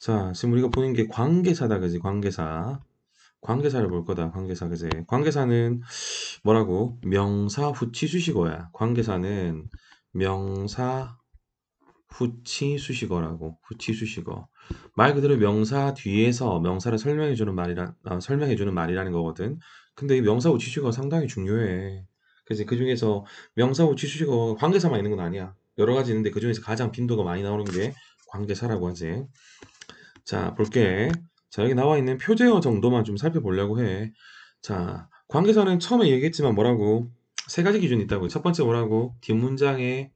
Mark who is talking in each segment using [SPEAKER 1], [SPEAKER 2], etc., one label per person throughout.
[SPEAKER 1] 자, 지금 우리가 보는 게 관계사다, 그지? 관계사. 관계사를 볼 거다, 관계사, 그지? 관계사는 뭐라고? 명사 후치 수식어야. 관계사는 명사 후치 수식어라고. 후치 수식어. 말 그대로 명사 뒤에서 명사를 설명해주는 말이라, 아, 설명해주는 말이라는 거거든. 근데 이 명사 후치 수식어가 상당히 중요해. 그지? 그 중에서 명사 후치 수식어 관계사만 있는 건 아니야. 여러 가지 있는데 그 중에서 가장 빈도가 많이 나오는 게 관계사라고 하지. 자, 볼게. 자, 여기 나와 있는 표제어 정도만 좀 살펴보려고 해. 자, 관계사는 처음에 얘기했지만 뭐라고? 세 가지 기준이 있다고첫 번째 뭐라고? 뒷문장의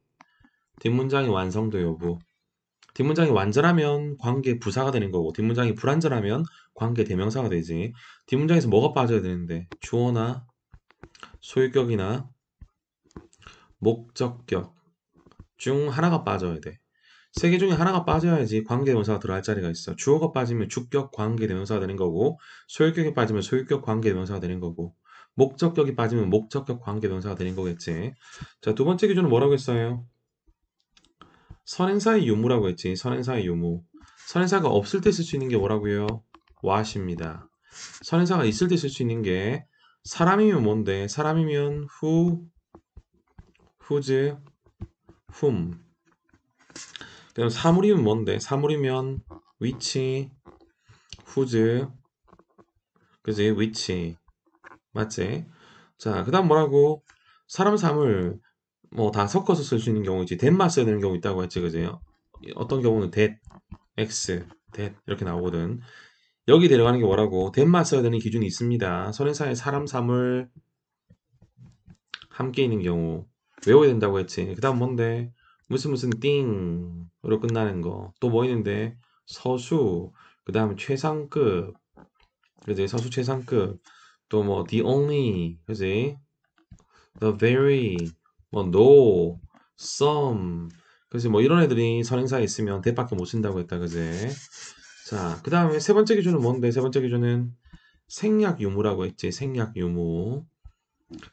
[SPEAKER 1] 뒷문장의 완성도 여부. 뒷문장이 완전하면 관계 부사가 되는 거고 뒷문장이 불완전하면 관계 대명사가 되지. 뒷문장에서 뭐가 빠져야 되는데 주어나 소유격이나 목적격 중 하나가 빠져야 돼. 세개 중에 하나가 빠져야지 관계대명사가 들어갈 자리가 있어. 주어가 빠지면 주격 관계대명사가 되는 거고 소유격이 빠지면 소유격 관계대명사가 되는 거고 목적격이 빠지면 목적격 관계명사가 되는 거겠지. 자, 두 번째 기준은 뭐라고 했어요? 선행사의 유무라고 했지. 선행사의 유무. 선행사가 없을 때 쓸 수 있는 게 뭐라고요? 와십니다 선행사가 있을 때 쓸 수 있는 게 사람이면 뭔데? 사람이면 후, 후즈, 훔. 그럼 다 사물이면 뭔데? 사물이면 위치, 후즈, 그지? 위치, 맞지? 자, 그 다음 뭐라고? 사람 사물 뭐다 섞어서 쓸 수 있는 경우 있지. that만 써야 되는 경우 있다고 했지, 그지? 어떤 경우는 that, x, t 이렇게 나오거든. 여기 데려가는 게 뭐라고? that만 써야 되는 기준이 있습니다. 선행사에 사람 사물 함께 있는 경우 외워야 된다고 했지. 그 다음 뭔데? 무슨 무슨 띵으로 끝나는 거 또 뭐 있는데 서수 그 다음에 최상급 그지 서수 최상급 또 뭐 the only 그지 the very 뭐 no some 그지 뭐 이런 애들이 선행사에 있으면 대밖에 못 쓴다고 했다 그지 자 그 다음에 세 번째 기준은 뭔데 세 번째 기준은 생략 유무라고 했지 생략 유무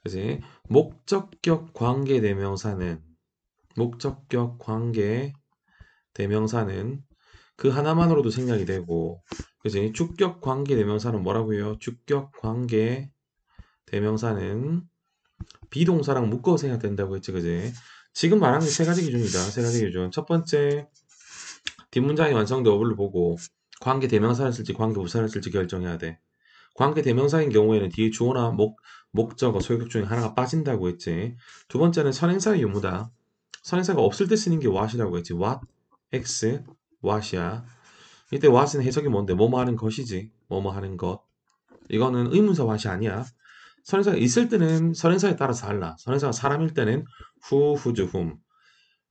[SPEAKER 1] 그지 목적격 관계 대명사는 목적격 관계 대명사는 그 하나만으로도 생략이 되고 그지 주격 관계 대명사는 뭐라고요? 주격 관계 대명사는 비동사랑 묶어 생각된다고 했지 그지? 지금 말한 게세 가지 기준이다. 세 가지 기준. 첫 번째 뒷문장이 완성된 어블을 보고 관계 대명사를 쓸지 관계 부사를 쓸지 결정해야 돼. 관계 대명사인 경우에는 뒤에 주어나 목, 목적어, 소유격 중에 하나가 빠진다고 했지. 두 번째는 선행사의 유무다. 선행사가 없을 때 쓰는 게 what이라고 했지. what, x, what이야. 이때 what은 해석이 뭔데? 뭐뭐 하는 것이지. 뭐뭐 하는 것. 이거는 의문사 what이 아니야. 선행사가 있을 때는 선행사에 따라서 달라. 선행사가 사람일 때는 who, w h o s whom.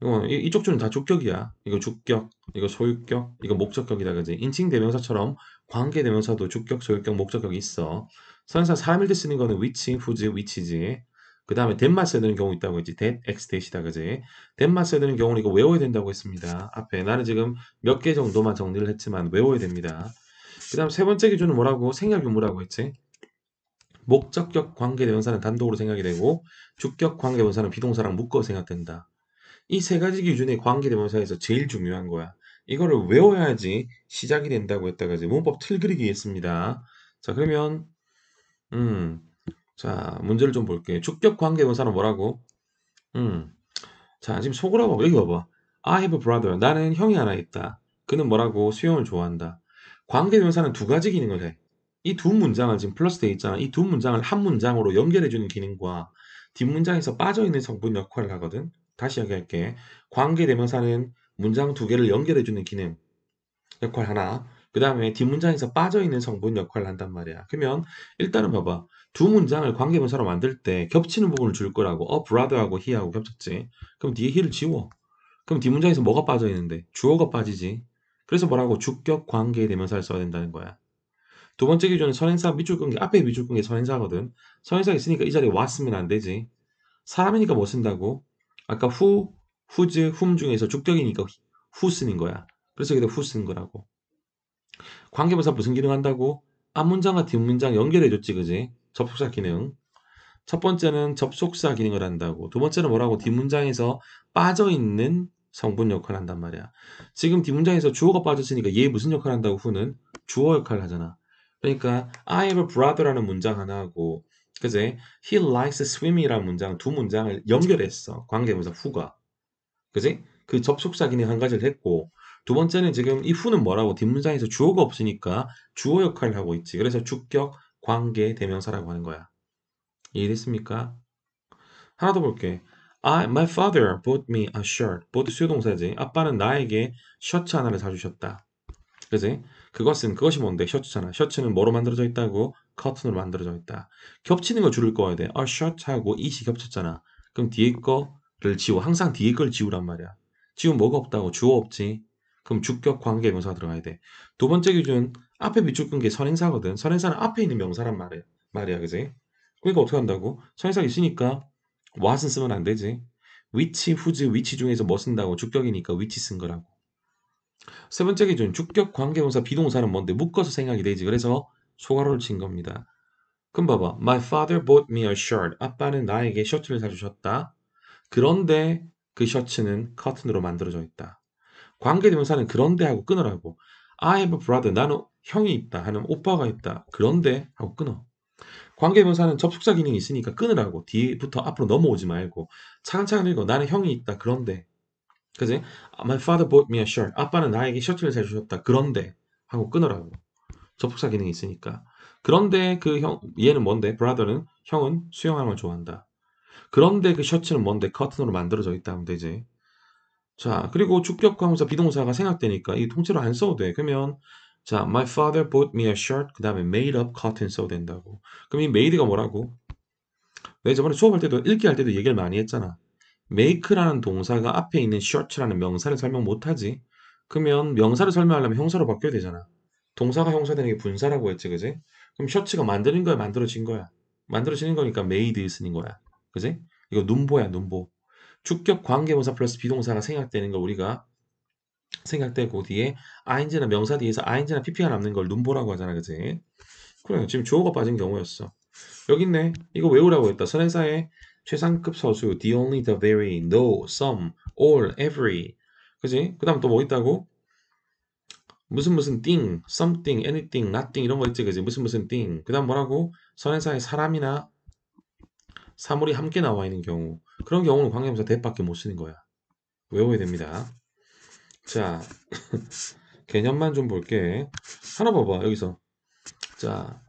[SPEAKER 1] 이거 이쪽 줄은 다 주격이야. 이거 주격, 이거 소유격, 이거 목적격이다 그지? 인칭 대명사처럼 관계 대명사도 주격, 소유격, 목적격이 있어. 선행사 사람일 때 쓰는 거는 위치, 부지, 위치지. 그 다음에 덴마스 되는 경우 있다고 했지. 덴, 엑스 대시다 그지. 덴마스 되는 경우는 이거 외워야 된다고 했습니다. 앞에 나는 지금 몇 개 정도만 정리를 했지만 외워야 됩니다. 그 다음 세 번째 기준은 뭐라고? 생략 유무라고 했지. 목적격 관계대명사는 단독으로 생각이 되고 주격 관계대명사는 비동사랑 묶어 생각된다. 이 세 가지 기준의 관계대명사에서 제일 중요한 거야. 이거를 외워야지 시작이 된다고 했다가 이 문법 틀그리기 했습니다. 자 그러면 음 자, 문제를 좀 볼게요. 주격 관계 명사는 뭐라고? 음. 자, 지금 속으로 봐봐. 여기 봐봐. I have a brother. 나는 형이 하나 있다. 그는 뭐라고? 수영을 좋아한다. 관계 명사는 두 가지 기능을 해. 이 두 문장을 지금 플러스 돼 있잖아. 이 두 문장을 한 문장으로 연결해주는 기능과 뒷문장에서 빠져있는 성분 역할을 하거든. 다시 이야기할게. 관계 대명사는 문장 두 개를 연결해주는 기능. 역할 하나. 그 다음에 뒷문장에서 빠져있는 성분 역할을 한단 말이야. 그러면 일단은 봐봐. 두 문장을 관계문사로 만들 때 겹치는 부분을 줄 거라고 어 brother하고 he하고 겹쳤지. 그럼 뒤에 he를 지워. 그럼 뒷문장에서 뭐가 빠져있는데? 주어가 빠지지. 그래서 뭐라고 주격 관계 대명사를 써야 된다는 거야. 두 번째 기준은 선행사 밑줄 끈게 앞에 밑줄 끈 게 선행사거든. 선행사 가 있으니까 이 자리에 왔으면 안 되지. 사람이니까 뭐 쓴다고? 아까 후, 후즈, 훔 중에서 주격이니까 후 쓰는 거야. 그래서 여기다 후 쓰는 거라고. 관계부사 무슨 기능 한다고? 앞문장과 뒷문장 연결해줬지, 그지? 접속사 기능. 첫 번째는 접속사 기능을 한다고. 두 번째는 뭐라고? 뒷문장에서 빠져있는 성분 역할을 한단 말이야. 지금 뒷문장에서 주어가 빠졌으니까 얘 무슨 역할을 한다고 후는 주어 역할을 하잖아. 그러니까 I have a brother라는 문장 하나하고 그제 he likes swimming이라는 문장 두 문장을 연결했어. 관계부사 후가. 그제 그 접속사 기능 한 가지를 했고 두 번째는 지금 이 후는 뭐라고 뒷문장에서 주어가 없으니까 주어 역할을 하고 있지. 그래서 주격, 관계, 대명사라고 하는 거야. 이해됐습니까? 하나 더 볼게. I, my father bought me a shirt. bought 수동사지. 아빠는 나에게 셔츠 하나를 사주셨다. 그지? 그것은 그것이 뭔데? 셔츠잖아. 셔츠는 뭐로 만들어져 있다고? 커튼으로 만들어져 있다. 겹치는 거 줄을 꺼야 돼. a 아, shirt하고 it이 겹쳤잖아. 그럼 뒤에 거를 지워. 항상 뒤에 걸 지우란 말이야. 지우 뭐가 없다고? 주어 없지. 그럼 주격 관계 명사가 들어가야 돼. 두 번째 기준 앞에 밑축끈게 선행사거든. 선행사는 앞에 있는 명사란 말이야. 말이야, 그지? 그러니까 어떻게 한다고? 선행사가 있으니까 what은 쓰면 안 되지. 위치, 후지, 위치 중에서 뭐 쓴다고? 주격이니까 위치 쓴 거라고. 세 번째 기준 주격 관계동사 비동사는 뭔데 묶어서 생각이 되지. 그래서 소괄호를 친 겁니다. 그럼 봐봐. My father bought me a shirt. 아빠는 나에게 셔츠를 사주셨다. 그런데 그 셔츠는 커튼으로 만들어져 있다. 관계대명사는 그런데 하고 끊으라고. I have a brother. 나는 형이 있다. 하는 오빠가 있다. 그런데 하고 끊어. 관계대명사는 접속사 기능이 있으니까 끊으라고. 뒤부터 앞으로 넘어오지 말고. 차근차근 읽어. 나는 형이 있다. 그런데. 그지? My father bought me a shirt. 아빠는 나에게 셔츠를 사주셨다. 그런데. 하고 끊으라고. 접속사 기능이 있으니까. 그런데 그 형, 얘는 뭔데? 브라더는 형은 수영하는 걸 좋아한다. 그런데 그 셔츠는 뭔데? 커튼으로 만들어져 있다 하면 되지. 자, 그리고 주격 형용사 비동사가 생각되니까 이 통째로 안 써도 돼. 그러면 자, my father bought me a shirt. 그 다음에 made up cotton 써도 된다고. 그럼 이 made가 뭐라고? 내 저번에 수업할 때도 읽기 할 때도 얘기를 많이 했잖아. make라는 동사가 앞에 있는 shirt라는 명사를 설명 못하지. 그러면 명사를 설명하려면 형사로 바뀌어야 되잖아. 동사가 형사되는 게 분사라고 했지, 그지? 그럼 셔츠가 만드는 거야, 만들어진 거야. 만들어지는 거니까 made 있으는 거야, 그지? 이거 눈보야, 눈보. 주격 관계문사 플러스 비동사가 생략되는 거 우리가 생략되고 뒤에 ing나 명사 뒤에서 ing나 pp가 남는 걸 눈보라고 하잖아 그지? 그래요 지금 주어가 빠진 경우였어 여기 있네 이거 외우라고 했다 선행사의 최상급 서수 the only, the very, no, some, all, every 그지? 그 다음 또 뭐 있다고? 무슨 무슨 thing, something, anything, nothing 이런 거 있지 그지? 무슨 무슨 thing 그 다음 뭐라고? 선행사의 사람이나 사물이 함께 나와 있는 경우 그런 경우는 관계명사 대밖에못 쓰는 거야. 외워야 됩니다. 자 개념만 좀 볼게. 하나 봐봐 여기서 자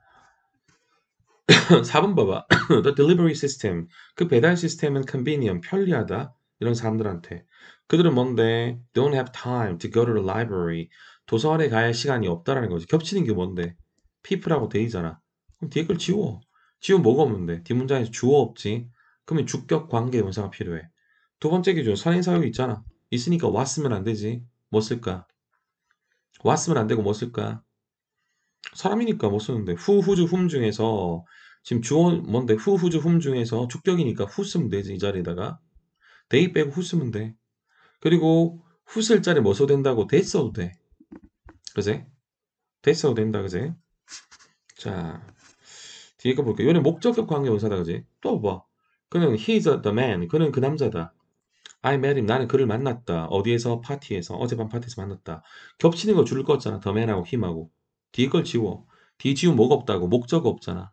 [SPEAKER 1] 4번 봐봐. The delivery system 그 배달 시스템은 convenient 편리하다 이런 사람들한테 그들은 뭔데 don't have time to go to the library 도서관에 가야 할 시간이 없다라는 거지. 겹치는 게 뭔데 people하고 돼있잖아 그럼 뒤에 걸 지워. 지금 뭐가 없는데 뒷문장에서 주어 없지. 그러면 주격 관계 원사가 필요해. 두 번째 기준 살인 사유가 있잖아. 있으니까 왔으면 안 되지. 뭐 쓸까? 왔으면 안 되고 뭐 쓸까? 사람이니까 못 뭐 쓰는데 후 후주 훔 중에서 지금 주어 뭔데 후 후주 훔 중에서 주격이니까 후 쓰면 되지 이 자리에다가 데이 빼고 후 쓰면 돼. 그리고 후 쓸 자리 뭐 써도 된다고 대 써도 돼. 그제? 대 써도 된다 그제? 자 뒤에 거 볼게요. 얘는 목적격 관계 명사다 그지? 또 봐. 그는 he's the man. 그는 그 남자다. I met him. 나는 그를 만났다. 어디에서? 파티에서. 어젯밤 파티에서 만났다. 겹치는 거 줄 거잖아. the man하고 him하고. 뒤에 걸 지워. 뒤에 지우 뭐가 없다고. 목적 없잖아.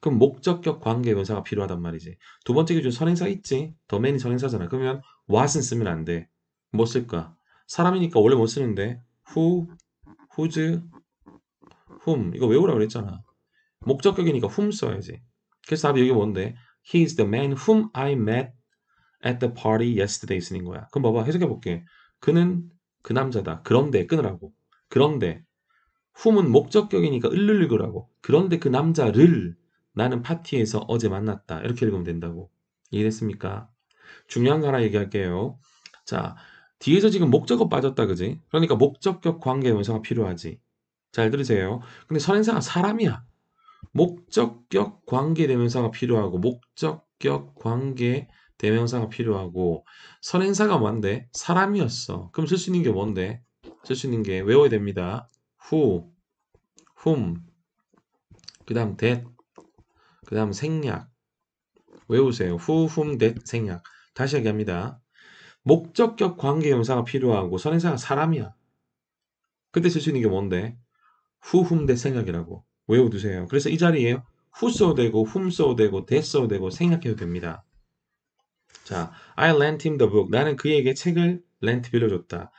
[SPEAKER 1] 그럼 목적격 관계 명사가 필요하단 말이지. 두 번째 기준 선행사 있지. the man이 선행사잖아. 그러면 what은 쓰면 안 돼. 뭐 쓸까? 사람이니까 원래 못 뭐 쓰는데 who, whose, whom 이거 외우라 그랬잖아. 목적격이니까 whom 써야지. 그래서 답이 여기 뭔데? He is the man whom I met at the party yesterday 쓰는 거야. 그럼 봐봐 해석해 볼게. 그는 그 남자다. 그런데 끊으라고. 그런데 whom은 목적격이니까 을르르으라고 그런데 그 남자를 나는 파티에서 어제 만났다. 이렇게 읽으면 된다고. 이해됐습니까? 중요한 거 하나 얘기할게요. 자, 뒤에서 지금 목적어 빠졌다, 그지? 그러니까 목적격 관계 원사가 필요하지. 잘 들으세요. 근데 선행사가 사람이야. 목적격 관계 대명사가 필요하고 목적격 관계 대명사가 필요하고 선행사가 뭔데? 사람이었어. 그럼 쓸 수 있는 게 뭔데? 쓸 수 있는 게 외워야 됩니다. who, whom, 그 다음 that, 그 다음 생략. 외우세요. who, whom, that, 생략. 다시 얘기합니다. 목적격 관계명사가 필요하고 선행사가 사람이야. 그때 쓸 수 있는 게 뭔데? 후훔 o 생각이라고 외워두세요. 그래서 이 자리에 who 써도 되고, whom 써도 되고, that 써도 되고 생각해도 됩니다. 자, I lent him the book. 나는 그에게 책을 lent 빌려줬다.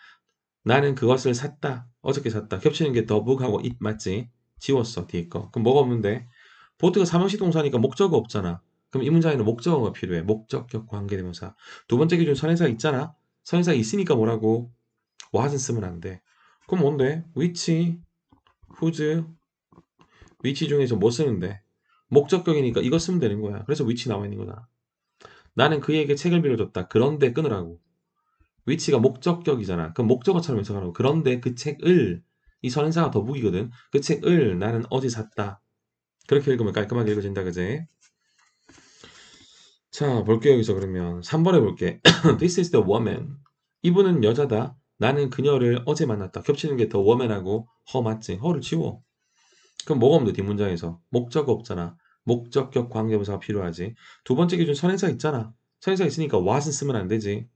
[SPEAKER 1] 나는 그것을 샀다. 어저께 샀다. 겹치는 게 the book하고 it 맞지? 지웠어, 뒤에 거. 그럼 뭐가 없는데? 보트가 사형식 동사니까 목적어 없잖아. 그럼 이 문장에는 목적어가 필요해. 목적격 관계대명사. 두 번째 기준 선행사 가 있잖아. 선행사 가 있으니까 뭐라고? w a 쓰면 안 돼. 그럼 뭔데? which, whose, 위치 중에서 못 뭐 쓰는데 목적격이니까 이거 쓰면 되는 거야. 그래서 위치 나와 있는 거다. 나는 그에게 책을 빌려줬다. 그런데 끊으라고. 위치가 목적격이잖아. 그럼 목적어처럼 해석하라고. 그런데 그 책을 이 선행사가 더북이거든. 그 책을 나는 어제 샀다. 그렇게 읽으면 깔끔하게 읽어진다 그제자 볼게요 여기서 그러면 3번해 볼게. This is the woman. 이분은 여자다. 나는 그녀를 어제 만났다. 겹치는 게 더 woman하고 허 맞지? 허를 치워. 그럼 뭐가 없는데 뒷문장에서 네 목적 없잖아. 목적격 관계부사가 필요하지. 두 번째 기준 선행사 있잖아. 선행사 있으니까 what은 쓰면 안 되지.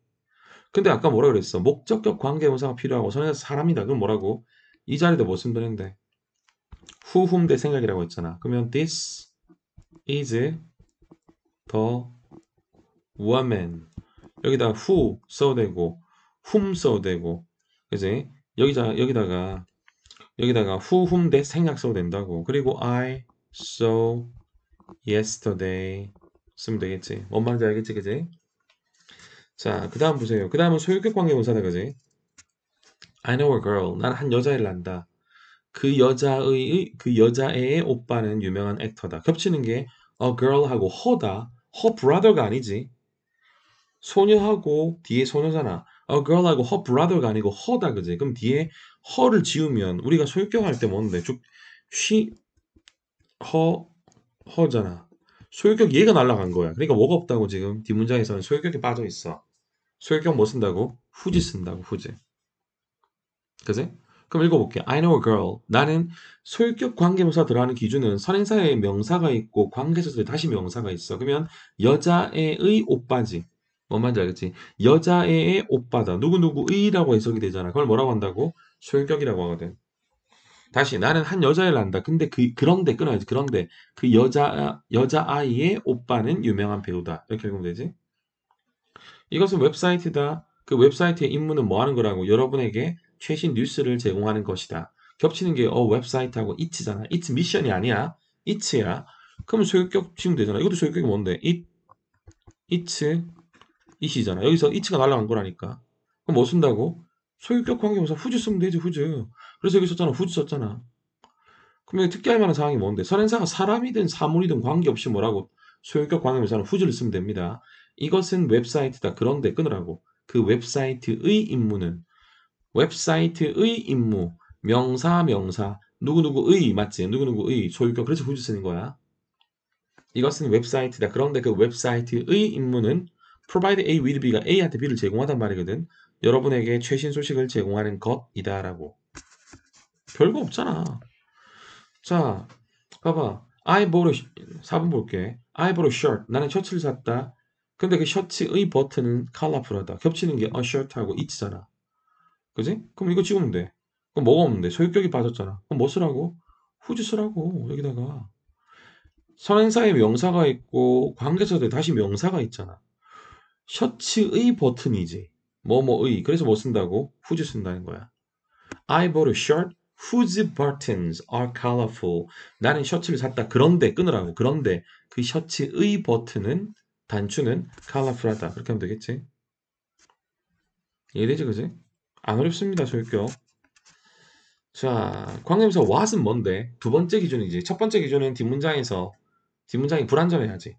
[SPEAKER 1] 근데 아까 뭐라 그랬어? 목적격 관계부사가 필요하고 선행사 사람이다. 그럼 뭐라고? 이 자리도 못 쓰면 되는데. 후훔 대 생각이라고 했잖아. 그러면 this is the woman. 여기다 who 써도 되고 whom 써도 되고 그지? 여기다, 여기다가 여기다가 후훔 대 생략 써도 된다고 그리고 I saw yesterday 쓰면 되겠지 뭔 말인지 알겠지 그지? 자그 다음 보세요 그 다음은 소유격 관계문사다 그지? I know a girl 난 한 여자애를 안다 그 여자의 그 여자애의 오빠는 유명한 액터다 겹치는 게 a girl하고 허다 허 brother가 아니지 소녀하고 뒤에 소녀잖아 a girl하고 her brother가 아니고 허다 그지? 그럼 뒤에 허를 지우면 우리가 소유격할 때 뭔데? 쭉 she 허 허잖아. 소유격 얘가 날라간 거야. 그러니까 뭐가 없다고 지금 뒷문장에서는 소유격이 빠져 있어. 소유격 뭐 쓴다고? 후지 쓴다고 후지. 그지? 그럼 읽어볼게. I know a girl. 나는 소유격 관계명사 들어가는 기준은 선행사에 명사가 있고 관계사에 다시 명사가 있어. 그러면 여자애의 오빠지. 뭔 말인지 알겠지? 여자애의 오빠다. 누구누구의라고 해석이 되잖아. 그걸 뭐라고 한다고? 소유격이라고 하거든. 다시 나는 한 여자애를 안다. 근데 그 그런데 끊어야지. 그런데 그 여자 여자 아이의 오빠는 유명한 배우다. 이렇게 읽으면 되지. 이것은 웹사이트다. 그 웹사이트의 임무는 뭐 하는 거라고? 여러분에게 최신 뉴스를 제공하는 것이다. 겹치는 게 어 웹사이트하고 이츠잖아. 이츠 미션이 아니야. 이츠야. 그럼 소유격 지금 되잖아. 이것도 소유격이 뭔데? 이 이츠 이시잖아. 여기서 이치가 날라간 거라니까. 그럼 뭐 쓴다고? 소유격 관계명사 후즈 쓰면 되지 후즈. 그래서 여기 썼잖아. 후즈 썼잖아. 그럼 여기 특기할 만한 상황이 뭔데? 선행사가 사람이든 사물이든 관계없이 뭐라고 소유격 관계명사는 후즈를 쓰면 됩니다. 이것은 웹사이트다. 그런데 끊으라고. 그 웹사이트의 임무는 웹사이트의 임무 명사 명사 누구누구의 맞지? 누구누구의 소유격 그래서 후즈 쓰는 거야. 이것은 웹사이트다. 그런데 그 웹사이트의 임무는 provide A with B가 A한테 B를 제공하단 말이거든. 여러분에게 최신 소식을 제공하는 것이다라고. 별거 없잖아. 자, 봐봐. I bought a, 4번 볼게. I bought a shirt. 나는 셔츠를 샀다. 근데 그 셔츠의 버튼은 컬러풀하다. 겹치는 게 a shirt하고 it잖아. 그지? 그럼 이거 찍으면 돼. 그럼 뭐가 없는데? 소유격이 빠졌잖아. 그럼 뭐 쓰라고? 후지 쓰라고. 여기다가. 선행사에 명사가 있고 관계사도 다시 명사가 있잖아. 셔츠의 버튼이지. 뭐뭐의. 그래서 뭐 쓴다고? 후즈 쓴다는 거야. I bought a shirt whose buttons are colorful. 나는 셔츠를 샀다. 그런데 끊으라고. 그런데 그 셔츠의 버튼은 단추는 colorful하다. 그렇게 하면 되겠지. 이해되지 그지? 안 어렵습니다. 저격격. 자, 관계명사 what은 뭔데? 두 번째 기준이지. 첫 번째 기준은 뒷문장에서 뒷문장이 불안전해야지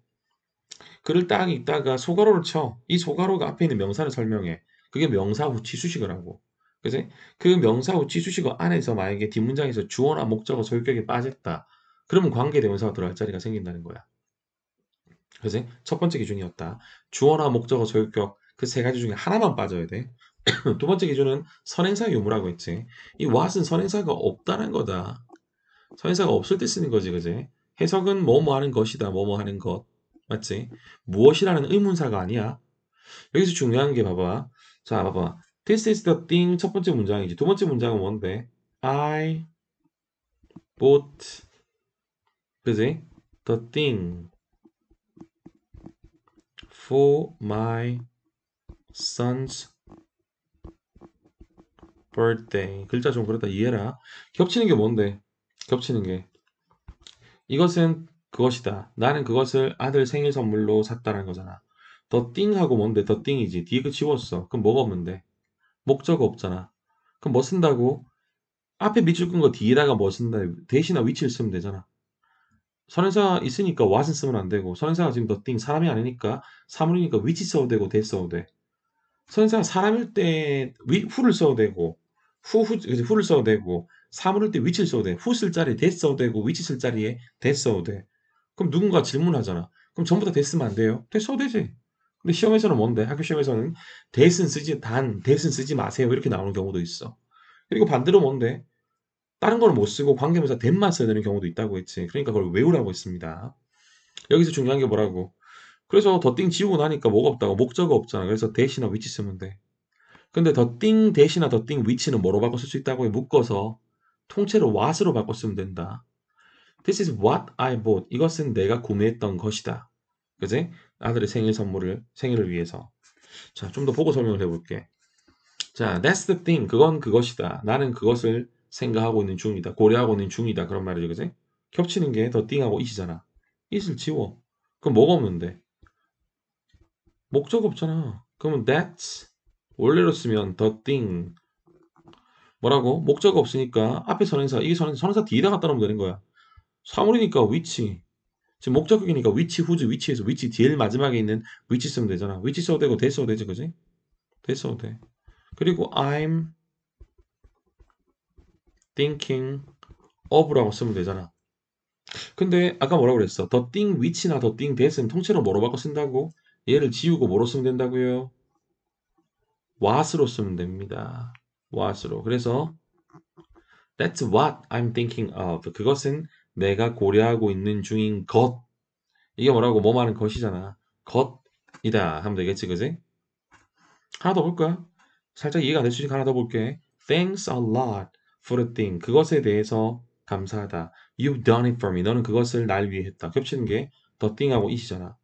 [SPEAKER 1] 글을 딱 읽다가 소괄호를 쳐. 이 소괄호가 앞에 있는 명사를 설명해. 그게 명사 후 치수식어라고. 그래서 그 명사 후 치수식어 안에서 만약에 뒷문장에서 주어나 목적어 소유격이 빠졌다. 그러면 관계대명사가 들어갈 자리가 생긴다는 거야. 그래서 첫 번째 기준이었다. 주어나 목적어 소유격 그 세 가지 중에 하나만 빠져야 돼. 두 번째 기준은 선행사 유무라고 했지. 이 what은 선행사가 없다는 거다. 선행사가 없을 때 쓰는 거지, 그지? 해석은 뭐뭐 하는 것이다, 뭐뭐 하는 것. 맞지? 무엇이라는 의문사가 아니야. 여기서 중요한 게 봐봐. 자, 봐봐. This is the thing 첫 번째 문장이지. 두 번째 문장은 뭔데? I bought 그지? The thing for my son's birthday. 글자 좀 그렇다 이해라. 겹치는 게 뭔데? 겹치는 게 이것은 그것이다. 나는 그것을 아들 생일 선물로 샀다는 거잖아. 더 띵하고 뭔데 더 띵이지. 디귿 네 그 지웠어. 그럼 뭐가 없는데? 목적 없잖아. 그럼 뭐 쓴다고? 앞에 밑줄 끈거 뒤에다가 뭐 쓴다. 대신에 위치를 쓰면 되잖아. 선행사 있으니까 와 h 은 쓰면 안 되고 선행사가 지금 더 띵 사람이 아니니까 사물이니까 위치 써도 되고 대 써도 돼. 선행사가 사람일 때 위, 후를 써도 되고 후, 후, 후를 써도 되고 사물일 때 위치를 써도 돼. 후쓸 자리에 대 써도 되고 위치 쓸 자리에 대 써도 돼. 그럼 누군가 질문하잖아. 그럼 전부 다됐으면안 돼요? 대 써도 되지. 근데 시험에서는 뭔데? 학교 시험에서는 대쓴 쓰지 단 대쓴 쓰지 마세요 이렇게 나오는 경우도 있어. 그리고 반대로 뭔데? 다른 거는 못 쓰고 관계명사 대만 써야 되는 경우도 있다고 했지. 그러니까 그걸 외우라고 했습니다. 여기서 중요한 게 뭐라고? 그래서 더 띵 지우고 나니까 뭐가 없다고 목적이 없잖아. 그래서 대시나 위치 쓰면 돼. 근데 더띵 대시나 더 띵 위치는 뭐로 바꿔 쓸 수 있다고 해? 묶어서 통째로 w h 으로 바꿔 쓰면 된다. This is what I bought. 이것은 내가 구매했던 것이다. 그지? 아들의 생일 선물을 생일을 위해서. 자, 좀 더 보고 설명을 해볼게. 자, that's the thing. 그건 그것이다. 나는 그것을 생각하고 있는 중이다. 고려하고 있는 중이다. 그런 말이죠, 그지? 겹치는 게더 띵하고 이시잖아. 이을 지워. 그럼 뭐가 없는데? 목적 없잖아. 그러면 that's 원래로 쓰면 the thing 뭐라고? 목적 없으니까 앞에 선행사, 이게 선행사, 선행사 뒤에다 갖다 놓으면 되는 거야. 사물이니까 위치. 지금 목적격이니까 위치 후즈 위치에서 위치 뒤에 마지막에 있는 위치 쓰면 되잖아. 위치 써도 되고 대 써도 되지, 그지? 대 써도 돼. 그리고 I'm thinking of라고 쓰면 되잖아. 근데 아까 뭐라고 그랬어? 더 thing 위치나 더 thing 대는 통째로 뭐로 바꿔 쓴다고? 얘를 지우고 뭐로 쓰면 된다고요? what으로 쓰면 됩니다. what으로. 그래서 that's what I'm thinking of. 그것은 내가 고려하고 있는 중인 것 이게 뭐라고 뭐 말하는 것이잖아 것이다 하면 되겠지 그지? 하나 더 볼까? 살짝 이해가 안 될 수 있으니까 하나 더 볼게 Thanks a lot for the thing 그것에 대해서 감사하다 You've done it for me 너는 그것을 날 위해 했다 겹치는 게 the thing하고 it이잖아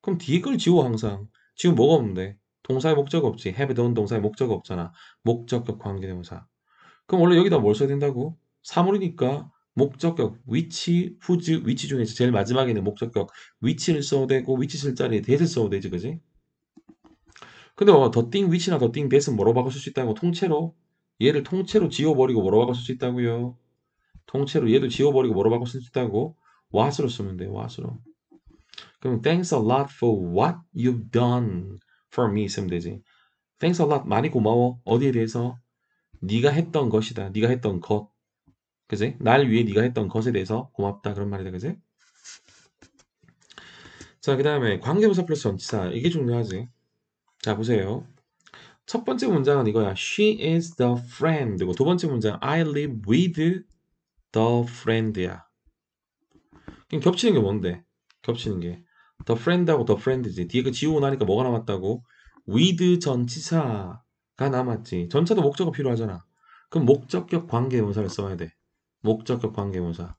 [SPEAKER 1] 그럼 뒤에 걸 지워 항상 지금 뭐가 없는데 동사의 목적 없지 have done 동사의 목적 없잖아 목적격 관계대명사 그럼 원래 여기다 뭘 써야 된다고? 사물이니까 목적격 위치 후즈 위치 중에서 제일 마지막에 있는 목적격 위치를 써도 되고 위치 실 자리에 대해서 써도 되지 그지? 근데 어, 더띵 위치나 더띵 대해서 뭐로 바꿔 쓸 수 있다고 통째로 얘를 통째로 지워버리고 뭐로 바꿔 쓸 수 있다고요? 통째로 얘도 지워버리고 뭐로 바꿔 쓸 수 있다고? what으로 쓰면 돼요 what으로 그럼 thanks a lot for what you've done for me 쓰면 되지 thanks a lot 많이 고마워 어디에 대해서 네가 했던 것이다 네가 했던 것 그지? 날 위해 네가 했던 것에 대해서 고맙다 그런 말이다 그지? 자그 다음에 관계부사 플러스 전치사 이게 중요하지 자 보세요 첫 번째 문장은 이거야 She is the friend 고두 번째 문장 I live with the friend야 그럼 겹치는 게 뭔데? 겹치는 게 the friend하고 the friend지 뒤에 그 지우고 나니까 뭐가 남았다고? with 전치사가 남았지 전차도 목적어 필요하잖아 그럼 목적격 관계문사를 써야 돼 목적격 관계모사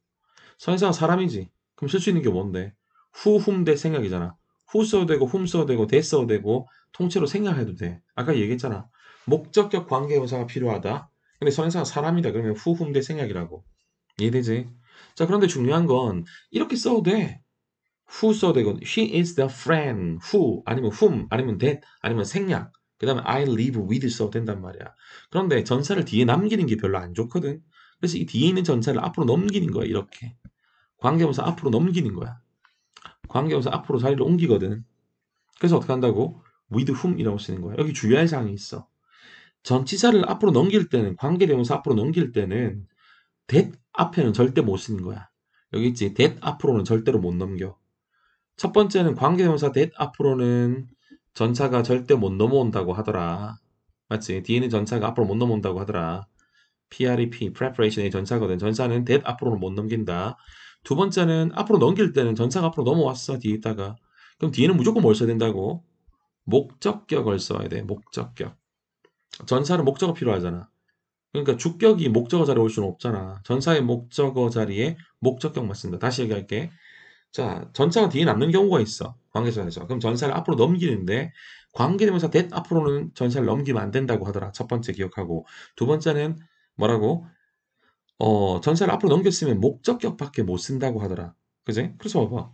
[SPEAKER 1] 사실상 사람이지 그럼 쓸 수 있는 게 뭔데 후, 훔, 대생각이잖아후 써도 되고 훔 써도 되고 대 써도 되고 통째로 생각해도돼 아까 얘기했잖아 목적격 관계모사가 필요하다 근데 선행사가 사람이다 그러면 후, 훔, 대생각이라고 이해되지? 자 그런데 중요한 건 이렇게 써도 돼후 써도 되고 she is the friend 후 아니면 whom 아니면 that 아니면 생략 그 다음에 I live with 써도 된단 말이야 그런데 전사를 뒤에 남기는 게 별로 안 좋거든 그래서 이 뒤에 있는 전차를 앞으로 넘기는 거야 이렇게 관계무사 앞으로 넘기는 거야 관계무사 앞으로 자리를 옮기거든 그래서 어떻게 한다고 with whom이라고 쓰는 거야 여기 주의할 사항이 있어 전치사를 앞으로 넘길 때는 관계대명사 앞으로 넘길 때는 that 앞에는 절대 못 쓰는 거야 여기 있지 that 앞으로는 절대로 못 넘겨 첫 번째는 관계대명사 that 앞으로는 전차가 절대 못 넘어온다고 하더라 맞지? 뒤에는 전차가 앞으로 못 넘어온다고 하더라 PREP, preparation의 전사거든. 전사는 that 앞으로는 못 넘긴다. 두 번째는 앞으로 넘길 때는 전사가 앞으로 넘어왔어 뒤에 있다가 그럼 뒤에는 무조건 뭘 써야 된다고? 목적격을 써야 돼. 목적격. 전사는 목적어 필요하잖아. 그러니까 주격이 목적어 자리에 올 수는 없잖아. 전사의 목적어 자리에 목적격만 쓴다. 다시 얘기할게. 자, 전사가 뒤에 남는 경우가 있어. 관계전에서. 그럼 전사를 앞으로 넘기는데 관계대명사 t 앞으로는 전사를 넘기면 안 된다고 하더라. 첫 번째 기억하고. 두 번째는 뭐라고? 어, 전세를 앞으로 넘겼으면 목적격밖에 못 쓴다고 하더라. 그지? 그래서 봐봐.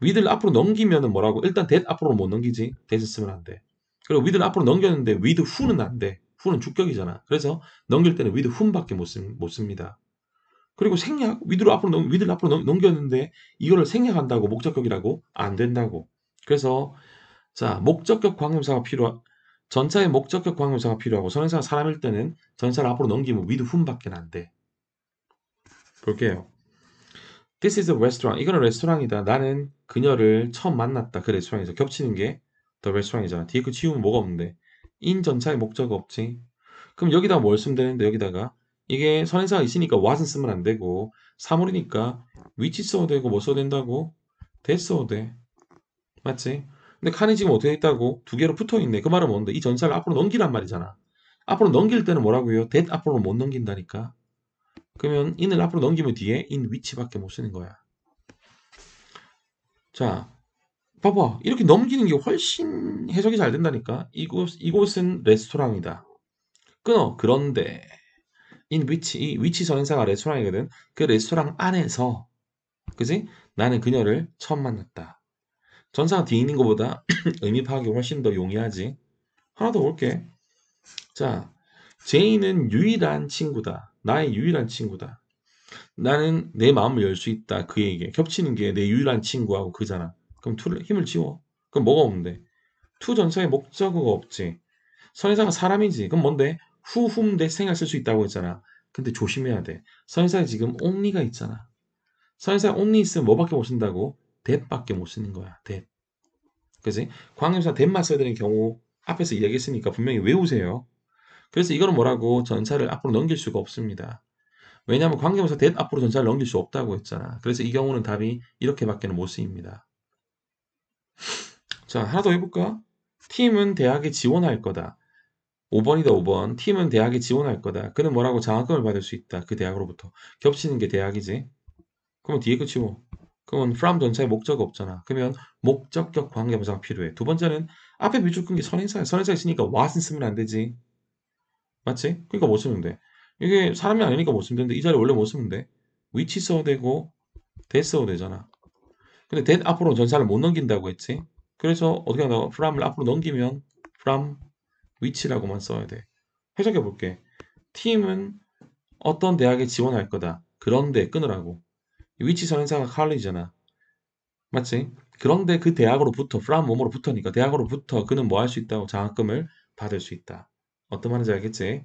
[SPEAKER 1] 위드를 앞으로 넘기면은 뭐라고? 일단 대앞으로못 넘기지. 대신 쓰면 안 돼. 그리고 위드를 앞으로 넘겼는데 위드 후는 안 돼. 후는 주격이잖아. 그래서 넘길 때는 위드 훈밖에 못, 쓰, 못 씁니다. 그리고 생략 위드로 앞으로 넘, 위드를 앞으로 넘, 겼는데 이거를 생략한다고 목적격이라고 안 된다고. 그래서 자 목적격 광명사가 필요 전차의 목적격 광유사가 필요하고 선행사가 사람일 때는 전차를 앞으로 넘기면 위드 훔밖에 안 돼. 볼게요. This is a restaurant. 이거는 레스토랑이다. 나는 그녀를 처음 만났다. 그 레스토랑에서 겹치는 게더 레스토랑이잖아. 뒤에 그 치우면 뭐가 없는데. 인 전차의 목적 없지. 그럼 여기다뭘 쓰면 되는데 여기다가 이게 선행사가 있으니까 w a s t 쓰면 안 되고 사물이니까 which 써도 되고 뭐 써도 된다고 됐어도 돼. 맞지? 근데 칸이 지금 어떻게 있다고? 두 개로 붙어 있네. 그 말은 뭔데? 이전사를 앞으로 넘기란 말이잖아. 앞으로 넘길 때는 뭐라고요? 데 앞으로 못 넘긴다니까. 그러면 in을 앞으로 넘기면 뒤에 i 위치밖에 못 쓰는 거야. 자, 봐봐. 이렇게 넘기는 게 훨씬 해석이 잘 된다니까. 이곳, 이곳은 레스토랑이다. 끊어. 그런데 i 위치, 이 위치 전사가 레스토랑이거든. 그 레스토랑 안에서 그지? 나는 그녀를 처음 만났다. 전사가 뒤에 있는 것보다 의미 파악이 훨씬 더 용이하지. 하나 더 볼게. 자, 제인은 유일한 친구다. 나의 유일한 친구다. 나는 내 마음을 열 수 있다. 그에게 겹치는 게 내 유일한 친구하고 그잖아. 그럼 투를 힘을 지워. 그럼 뭐가 없는데? 투 전사의 목적어가 없지. 선의사가 사람이지. 그럼 뭔데? 후훔 내생활쓸 수 있다고 했잖아. 근데 조심해야 돼. 선의사에 지금 옴니가 있잖아. 선의사에 옴니 있으면 뭐밖에 못 쓴다고? that밖에 못 쓰는 거야. that. 그지? 광역사 that만 써야 되는 경우 앞에서 이야기했으니까 분명히 외우세요. 그래서 이거는 뭐라고 전차를 앞으로 넘길 수가 없습니다. 왜냐하면 관계사 t 앞으로 전차를 넘길 수 없다고 했잖아. 그래서 이 경우는 답이 이렇게밖에 못 쓰입니다. 자, 하나 더 해볼까? 팀은 대학에 지원할 거다. 5번이다, 5번. 팀은 대학에 지원할 거다. 그는 뭐라고 장학금을 받을 수 있다. 그 대학으로부터. 겹치는 게 대학이지. 그러면 뒤에 끝이 뭐? 그건 from 전체에 목적 이 없잖아. 그러면 목적격 관계부사가 필요해. 두 번째는 앞에 비줄끈 게 선행사야. 선행사 있으니까 w a s 은 쓰면 안 되지. 맞지? 그러니까 못 쓰면 돼. 이게 사람이 아니니까 못 쓰면 되는데 이자리 원래 못 쓰면 돼. which 써도 되고 that 써도 되잖아. 근데 that 앞으로 전사를 못 넘긴다고 했지. 그래서 어떻게 하나 from을 앞으로 넘기면 from which라고만 써야 돼. 해석해 볼게. 팀은 어떤 대학에 지원할 거다. 그런데 끊으라고. 위치선 행사가 칼리잖아 맞지? 그런데 그 대학으로부터 프라 o m 로부터니까 대학으로부터 그는 뭐 할 수 있다고 장학금을 받을 수 있다. 어떤 말인지 알겠지?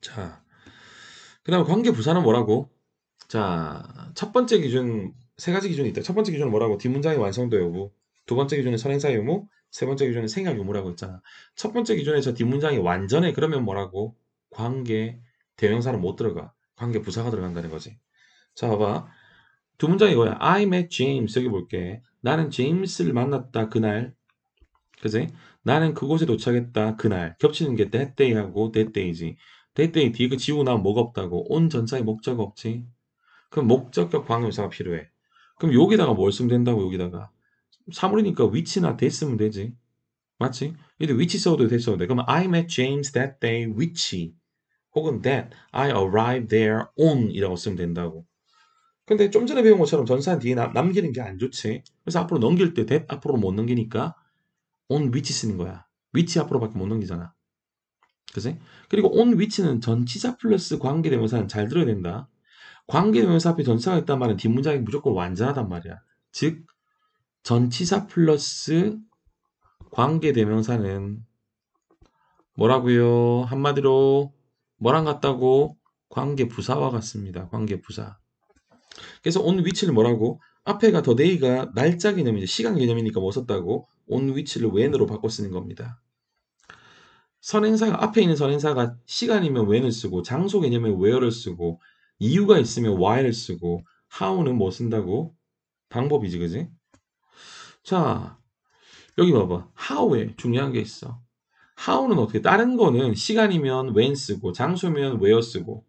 [SPEAKER 1] 자, 그 다음에 관계 부사는 뭐라고? 자, 첫 번째 기준, 세 가지 기준이 있다. 첫 번째 기준은 뭐라고? 뒷문장의 완성도 여부. 두 번째 기준은 선행사 유무. 세 번째 기준은 생략 유무라고 했잖아. 첫 번째 기준에서 뒷문장이 완전해. 그러면 뭐라고? 관계, 대명사는 못 들어가. 관계 부사가 들어간다는 거지. 자, 봐봐. 두 문장이 이거야. I met James. 여기 볼게. 나는 제임스를 만났다. 그날. 그지? 나는 그곳에 도착했다. 그날. 겹치는 게 that day하고 that day지. that day 뒤에 그 지우고 나면 뭐가 없다고? 온전사에 목적 없지. 그럼 목적격 방용사가 필요해. 그럼 여기다가 뭘 쓰면 된다고 여기다가. 사물이니까 위치나 대 쓰면 되지. 맞지? 이때 위치 써도 돼 써도 돼. 그러 I met James that day which 혹은 that I arrived there on 이라고 쓰면 된다고. 근데 좀 전에 배운 것처럼 전사한 뒤에 남, 기는 게 안 좋지. 그래서 앞으로 넘길 때 대, 앞으로 못 넘기니까 온 위치 쓰는 거야. 위치 앞으로밖에 못 넘기잖아. 그지? 그리고 온 위치는 전치사 플러스 관계대명사는 잘 들어야 된다. 관계대명사 앞에 전치사가 있단 말은 뒷문장이 무조건 완전하단 말이야. 즉 전치사 플러스 관계대명사는 뭐라고요? 한마디로 뭐랑 같다고? 관계부사와 같습니다. 관계부사. 그래서 on which를 뭐라고 앞에가 더 day가 날짜 개념이죠. 시간 개념이니까 뭐 썼다고 on which를 when으로 바꿔 쓰는 겁니다. 선행사가 앞에 있는 선행사가 시간이면 when을 쓰고 장소 개념에 where를 쓰고 이유가 있으면 why를 쓰고 how는 뭐 쓴다고 방법이지 그지? 자 여기 봐봐 how에 중요한 게 있어 how는 어떻게 다른 거는 시간이면 when 쓰고 장소면 where 쓰고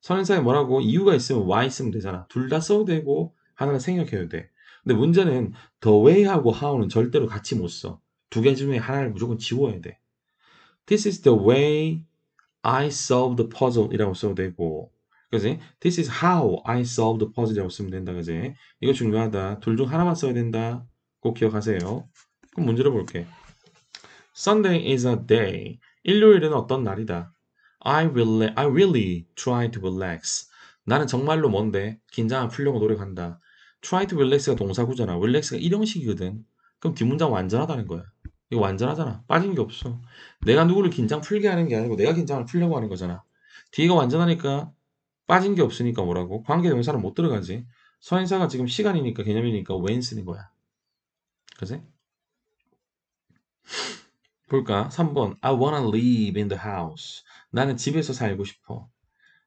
[SPEAKER 1] 선행사에 뭐라고 이유가 있으면 why 쓰면 되잖아. 둘 다 써도 되고 하나는 생략해도 돼. 근데 문제는 the way하고 how는 절대로 같이 못 써. 두 개 중에 하나를 무조건 지워야 돼. This is the way I solved the puzzle이라고 써도 되고, 그지? This is how I solved the puzzle이라고 쓰면 된다, 그지? 이거 중요하다. 둘 중 하나만 써야 된다. 꼭 기억하세요. 그럼 문제를 볼게. Sunday is a day. 일요일은 어떤 날이다. I, rela I really try to relax. 나는 정말로 뭔데? 긴장을 풀려고 노력한다. try to relax가 동사구잖아. relax가 일형식이거든. 그럼 뒷문장 완전하다는 거야. 이거 완전하잖아. 빠진 게 없어. 내가 누구를 긴장 풀게 하는 게 아니고 내가 긴장을 풀려고 하는 거잖아. 뒤가 완전하니까 빠진 게 없으니까 뭐라고? 관계대명사는 못 들어가지. 서인사가 지금 시간이니까 개념이니까 when 쓰는 거야. 그지? 볼까? 3번 I wanna live in the house. 나는 집에서 살고 싶어.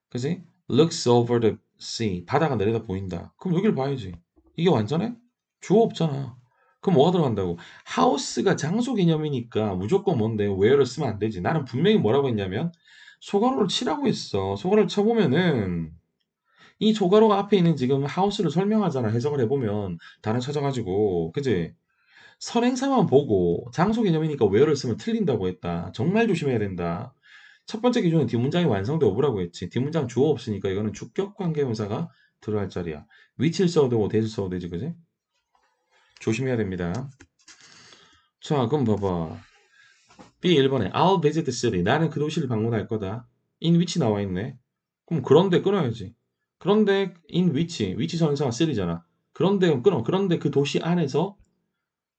[SPEAKER 1] 그지? Looks over the sea. 바다가 내려다 보인다. 그럼 여기를 봐야지. 이게 완전해? 주어 없잖아. 그럼 뭐가 들어간다고? 하우스가 장소 개념이니까 무조건 뭔데 where를 쓰면 안 되지. 나는 분명히 뭐라고 했냐면 소가호를 치라고 했어. 소가호를 쳐보면은 이조가호가 앞에 있는 지금 하우스를 설명하잖아. 해석을 해보면 단어 찾아가지고 그지? 선행사만 보고 장소 개념이니까 w h 를 쓰면 틀린다고 했다. 정말 조심해야 된다. 첫 번째 기준은 뒷문장이 완성돼 오브라고 했지. 뒷문장 주어 없으니까 이거는 주격 관계명사가 들어갈 자리야. 위치를 써도 되고 대를 써도 되지, 그지? 조심해야 됩니다. 자, 그럼 봐봐. B1번에 I'll visit the city. 나는 그 도시를 방문할 거다. in which 나와 있네. 그럼 그런데 끊어야지. 그런데 in which, which 선사가 city잖아. 그런데 끊어. 그런데 그 도시 안에서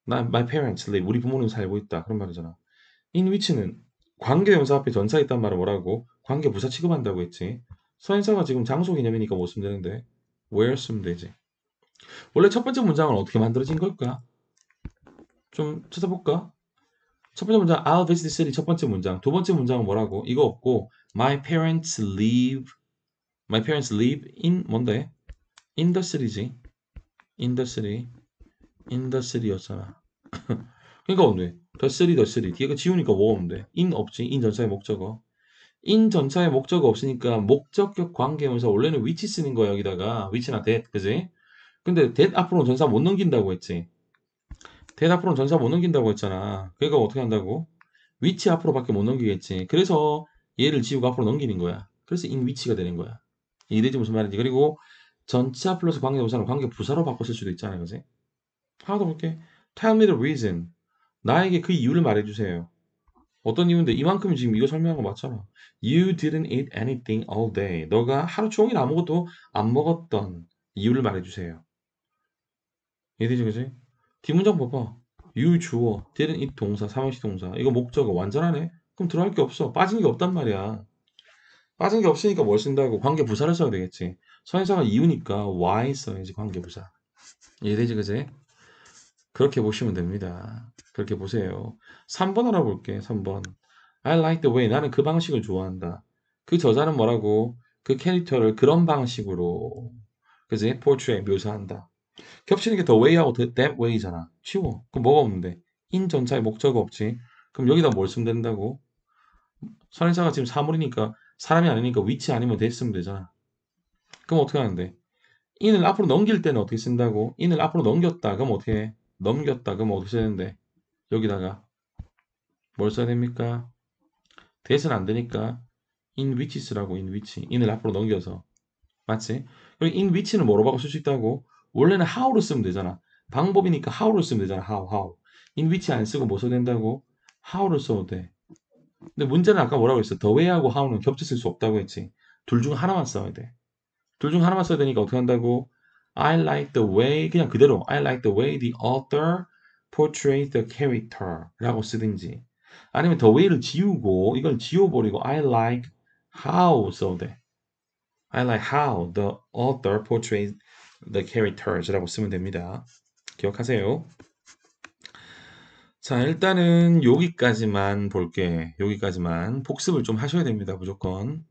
[SPEAKER 1] 나 my parents live 우리 부모님 살고 있다 그런 말이잖아. in which는 관계 명사 앞에 전사 있단 말은 뭐라고? 관계 부사 취급한다고 했지. 서인사가 지금 장소 개념이니까 뭐 쓰면 되는데 where 쓰면 되지. 원래 첫 번째 문장은 어떻게 만들어진 걸까? 좀 찾아볼까? 첫 번째 문장 I'll visit the city 첫 번째 문장 두 번째 문장은 뭐라고? 이거 없고 My parents live My parents live in 뭔데? In the city지 In the city in the city였잖아. 그러니까 오늘 the city, the city 뒤에가 지우니까 뭐없는데 in 없지 in 전사의 목적어 in 전사의 목적어 없으니까 목적격 관계면서 원래는 위치 쓰는 거야 여기다가 위치나 that 그지? 근데 that 앞으로 전사 못 넘긴다고 했지. that 앞으로 전사 못 넘긴다고 했잖아. 그러니까 어떻게 한다고? 위치 앞으로밖에 못 넘기겠지. 그래서 얘를 지우고 앞으로 넘기는 거야. 그래서 in 위치가 되는 거야. 이해되지 무슨 말인지. 그리고 전체 플러스 관계 부사는 관계 부사로 바꿨을 수도 있잖아요. 그지? 하나 더 볼게. Tell me the reason. 나에게 그 이유를 말해주세요. 어떤 이유인데 이만큼 지금 이거 설명한 거 맞잖아. You didn't eat anything all day. 너가 하루 종일 아무것도 안 먹었던 이유를 말해주세요. 이해되지 그지? 뒷문장 봐봐. You 주어, didn't eat 동사, 사망시 동사. 이거 목적어 완전하네. 그럼 들어갈 게 없어. 빠진 게 없단 말이야. 빠진 게 없으니까 뭘 쓴다고? 관계 부사를 써야 되겠지. 서인사가 이유니까 why 써야지 관계 부사. 이해되지 그지? 그렇게 보시면 됩니다. 그렇게 보세요. 3번 알아볼게. 3번. I like the way. 나는 그 방식을 좋아한다. 그 저자는 뭐라고? 그 캐릭터를 그런 방식으로 그지? 포트에 묘사한다. 겹치는 게 더 way하고 that way잖아. 치워. 그럼 뭐가 없는데? 인전차의 목적 없지. 그럼 여기다 뭘 쓰면 된다고? 선행사가 지금 사물이니까 사람이 아니니까 위치 아니면 됐으면 되잖아. 그럼 어떻게 하는데? 인을 앞으로 넘길 때는 어떻게 쓴다고? 인을 앞으로 넘겼다. 그럼 어떻게 해? 넘겼다 그럼 어떻게 되는데 여기다가 뭘 써야 됩니까? 대신 안되니까 in which 쓰라고 in which in을 앞으로 넘겨서 맞지? 그리 in which는 뭐로 바꿔 쓸 수 있다고? 원래는 how로 쓰면 되잖아 방법이니까 how로 쓰면 되잖아 how how in which 안 쓰고 뭐 써도 된다고? how로 써도 돼 근데 문제는 아까 뭐라고 했어? the way하고 how는 겹쳐 쓸수 없다고 했지 둘 중 하나만 써야 돼 둘 중 하나만 써야 되니까 어떻게 한다고? I like the way 그냥 그대로 I like the way the author portrays the character라고 쓰든지 아니면 the way를 지우고 이걸 지워버리고 I like how 써도 돼. I like how the author portrays the characters라고 쓰면 됩니다. 기억하세요. 자 일단은 여기까지만 볼게. 여기까지만 복습을 좀 하셔야 됩니다. 무조건.